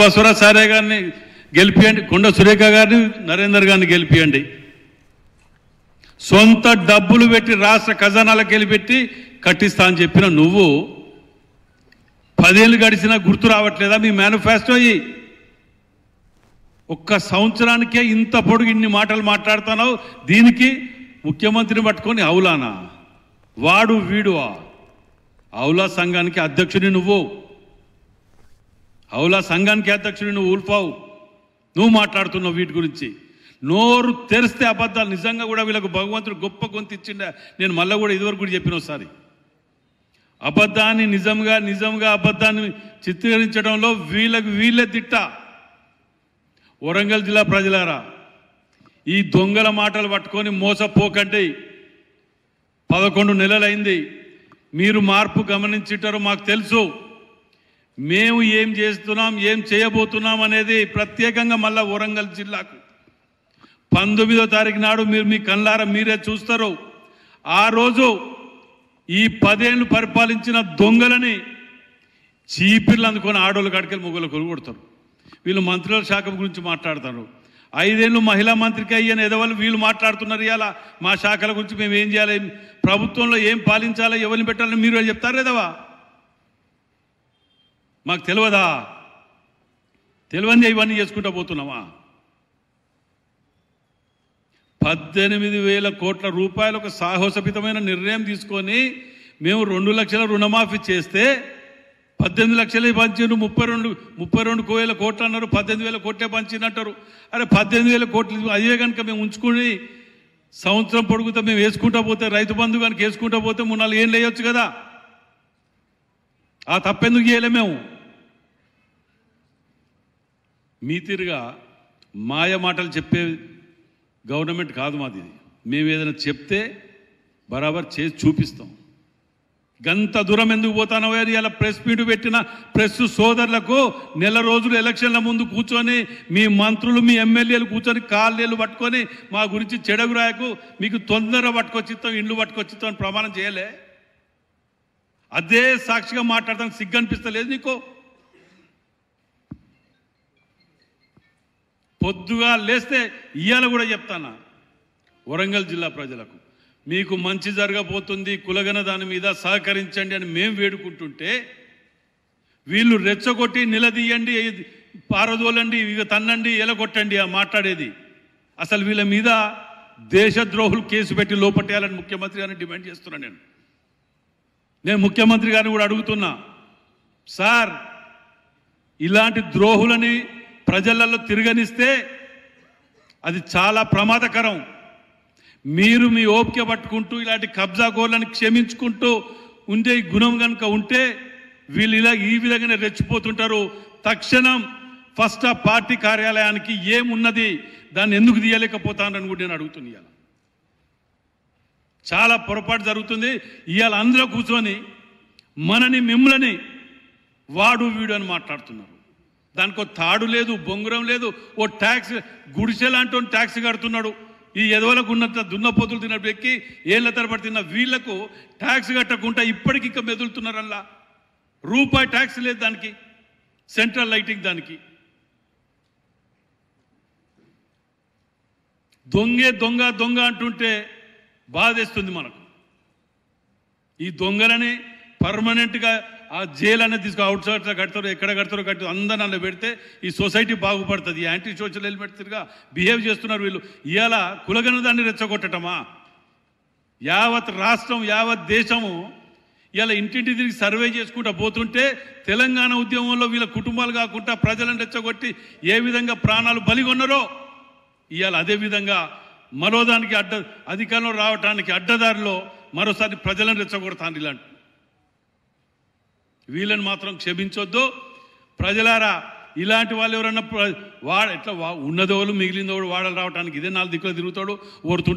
బసుర సారే గారిని గెలిపియండి కొండ సురేఖ గారిని నరేందర్ గారిని గెలిపియండి సొంత డబ్బులు పెట్టి రాష్ట్ర ఖజానాలకు గెలిపెట్టి కట్టిస్తా అని చెప్పిన నువ్వు పదేళ్ళు గడిచినా గుర్తు రావట్లేదా మీ మేనిఫెస్టో అయ్యి ఒక్క సంవత్సరానికే ఇంత పొడుగు ఇన్ని మాటలు మాట్లాడుతున్నావు దీనికి ముఖ్యమంత్రిని పట్టుకొని అవులానా వాడు వీడువా అవులా సంఘానికి అధ్యక్షుని నువ్వు అవులా సంఘానికి అధ్యక్షుడు నువ్వు ఊల్పావు నువ్వు మాట్లాడుతున్నావు వీటి గురించి నోరు తెరిస్తే అబద్ధాలు నిజంగా కూడా వీళ్ళకు భగవంతుడు గొప్ప గొంతు ఇచ్చిండే నేను మళ్ళీ కూడా ఇదివరకు కూడా చెప్పిన ఒకసారి అబద్ధాన్ని నిజంగా నిజంగా అబద్ధాన్ని చిత్రీకరించడంలో వీళ్ళకు వీళ్ళే తిట్ట వరంగల్ జిల్లా ప్రజలారా ఈ దొంగల మాటలు పట్టుకొని మోసపోకండి పదకొండు నెలలైంది మీరు మార్పు గమనించిటారో మాకు తెలుసు మేము ఏం చేస్తున్నాం ఏం చేయబోతున్నాం అనేది ప్రత్యేకంగా మళ్ళా వరంగల్ జిల్లాకు పంతొమ్మిదో తారీఖు నాడు మీరు మీ కళ్ళార మీరే చూస్తారు ఆ రోజు ఈ పదేళ్ళు పరిపాలించిన దొంగలని చీపిర్లు అందుకొని ఆడోళ్ళు కడికెళ్ళి ముగ్గులు కొలుగొడతారు వీళ్ళు మంత్రుల శాఖ గురించి మాట్లాడతారు ఐదేళ్ళు మహిళా మంత్రికి అయ్యని ఎదవాళ్ళు వీళ్ళు మాట్లాడుతున్నారు ఇలా మా శాఖల గురించి మేము ఏం చేయాలి ప్రభుత్వంలో ఏం పాలించాలి ఎవరిని పెట్టాలని మీరు చెప్తారు ఎదవా మాకు తెలియదా తెలియని ఇవన్నీ చేసుకుంటూ పోతున్నామా పద్దెనిమిది వేల కోట్ల రూపాయలు ఒక సాహసపితమైన నిర్ణయం తీసుకొని మేము రెండు లక్షల రుణమాఫీ చేస్తే పద్దెనిమిది లక్షలే పంచిండ్రు ముప్పై రెండు ముప్పై రెండు వేల కోట్లు అన్నారు పద్దెనిమిది వేల కోట్లే పంచినట్టారు అరే పద్దెనిమిది వేల కోట్లు అదే కనుక మేము ఉంచుకుని సంవత్సరం పొడుగుతా మేము వేసుకుంటా పోతే రైతు బంధు కనుక వేసుకుంటా పోతే మూడు నాలుగు ఏం లేయొచ్చు కదా ఆ తప్పెందుకు చేయలే మేము మీతిరుగా మాయ మాటలు చెప్పే గవర్నమెంట్ కాదు మాది మేము ఏదైనా చెప్తే బరాబర్ చేసి చూపిస్తాం గంత దూరం ఎందుకు పోతానో ఇలా ప్రెస్ మీట్ పెట్టిన ప్రెస్ సోదరులకు నెల రోజులు ఎలక్షన్ల ముందు కూర్చొని మీ మంత్రులు మీ ఎమ్మెల్యేలు కూర్చొని కాళ్ళేళ్ళు పట్టుకొని మా గురించి రాయకు మీకు తొందరగా పట్టుకొచ్చిస్తాం ఇండ్లు పట్టుకొచ్చిస్తాం అని ప్రమాణం చేయలే అదే సాక్షిగా మాట్లాడతానికి సిగ్గు అనిపిస్తలేదు నీకు పొద్దుగా లేస్తే ఇవాళ కూడా చెప్తానా వరంగల్ జిల్లా ప్రజలకు మీకు మంచి జరగబోతుంది కులగన దాని మీద సహకరించండి అని మేము వేడుకుంటుంటే వీళ్ళు రెచ్చగొట్టి నిలదీయండి పారదోలండి ఇక తన్నండి ఎలగొట్టండి ఆ మాట్లాడేది అసలు వీళ్ళ మీద దేశద్రోహులు కేసు పెట్టి లోపట్టేయాలని ముఖ్యమంత్రి గారిని డిమాండ్ చేస్తున్నాను నేను నేను ముఖ్యమంత్రి గారిని కూడా అడుగుతున్నా సార్ ఇలాంటి ద్రోహులని ప్రజలలో తిరగనిస్తే అది చాలా ప్రమాదకరం మీరు మీ ఓపిక పట్టుకుంటూ ఇలాంటి కబ్జా గోళ్ళని క్షమించుకుంటూ ఉండే గుణం కనుక ఉంటే వీళ్ళు ఇలా ఈ విధంగానే రెచ్చిపోతుంటారు తక్షణం ఫస్ట్ ఆ పార్టీ కార్యాలయానికి ఏమున్నది దాన్ని ఎందుకు తీయలేకపోతానని కూడా నేను అడుగుతుంది ఇవాళ చాలా పొరపాటు జరుగుతుంది ఇవాళ అందులో కూర్చొని మనని మిమ్మల్ని వాడు వీడు అని మాట్లాడుతున్నారు దానికి తాడు లేదు బొంగురం లేదు ఓ ట్యాక్స్ గుడిసె లాంటి ట్యాక్స్ కడుతున్నాడు ఈ ఎదవలకు ఉన్నంత దున్నపోతులు తిన్నప్పుడు ఎక్కి ఏళ్ళ తరబడి తిన్న వీళ్లకు ట్యాక్స్ కట్టకుండా ఇప్పటికి ఇంకా మెదులుతున్నారల్లా రూపాయి ట్యాక్స్ లేదు దానికి సెంట్రల్ లైటింగ్ దానికి దొంగే దొంగ దొంగ అంటుంటే బాధేస్తుంది మనకు ఈ దొంగలని పర్మనెంట్గా ఆ జైలు అనేది తీసుకు అవుట్ సైడ్లో కడతారు ఎక్కడ కడతారో కట్టి అందనాలు పెడితే ఈ సొసైటీ బాగుపడుతుంది యాంటీ సోషల్ ఎలిమెంట్స్గా బిహేవ్ చేస్తున్నారు వీళ్ళు ఇవాళ కులగన దాన్ని రెచ్చగొట్టటమా యావత్ రాష్ట్రం యావత్ దేశము ఇలా ఇంటింటి తిరిగి సర్వే చేసుకుంటూ పోతుంటే తెలంగాణ ఉద్యమంలో వీళ్ళ కుటుంబాలు కాకుండా ప్రజలను రెచ్చగొట్టి ఏ విధంగా ప్రాణాలు బలిగొన్నారో ఇవాళ మరో మరోదానికి అడ్డ అధికారంలో రావటానికి అడ్డదారిలో మరోసారి ప్రజలను రెచ్చగొడతాను ఇలాంటి వీళ్ళని మాత్రం క్షమించొద్దు ప్రజలారా ఇలాంటి వాళ్ళు ఎవరన్నా వాడు ఎట్లా ఉన్నదోళ్ళు మిగిలిందోడు వాడలు రావడానికి ఇదే నాలుగు దిక్కులు తిరుగుతాడు ఓరుతుంటాడు